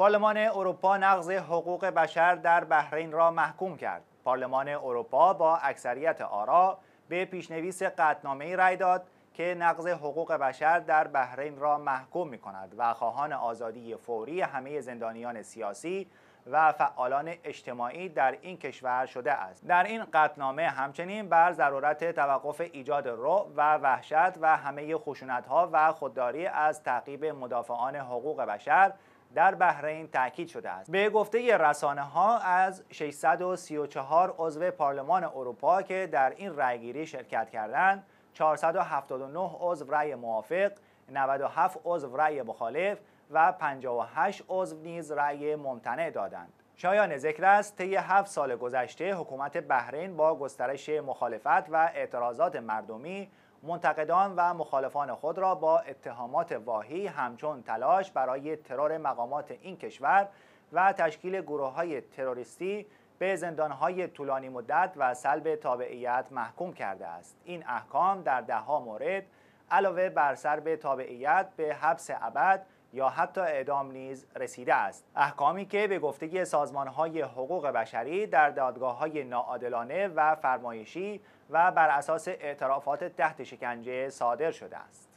پارلمان اروپا نقض حقوق بشر در بحرین را محکوم کرد. پارلمان اروپا با اکثریت آرا به پیشنویس قطنامه رای داد که نقض حقوق بشر در بحرین را محکوم می کند و خواهان آزادی فوری همه زندانیان سیاسی و فعالان اجتماعی در این کشور شده است در این قطنامه همچنین بر ضرورت توقف ایجاد رو و وحشت و همه خشونت ها و خودداری از تعقیب مدافعان حقوق بشر در بحرین تاکید شده است به گفته رسانه ها از 634 عضو پارلمان اروپا که در این رأیگیری شرکت کردند 479 عضو رای موافق 97 عضو رای مخالف و 58 عضو نیز رای ممتنع دادند شایان ذکر است طی هفت سال گذشته حکومت بحرین با گسترش مخالفت و اعتراضات مردمی منتقدان و مخالفان خود را با اتهامات واهی همچون تلاش برای ترور مقامات این کشور و تشکیل گروه های تروریستی به های طولانی مدت و سلب تابعیت محکوم کرده است این احکام در دهها مورد علاوه بر سلب تابعیت به حبس ابد یا حتی اعدام نیز رسیده است احکامی که به گفتگی های حقوق بشری در های ناعادلانه و فرمایشی و بر اساس اعترافات تحت شکنجه صادر شده است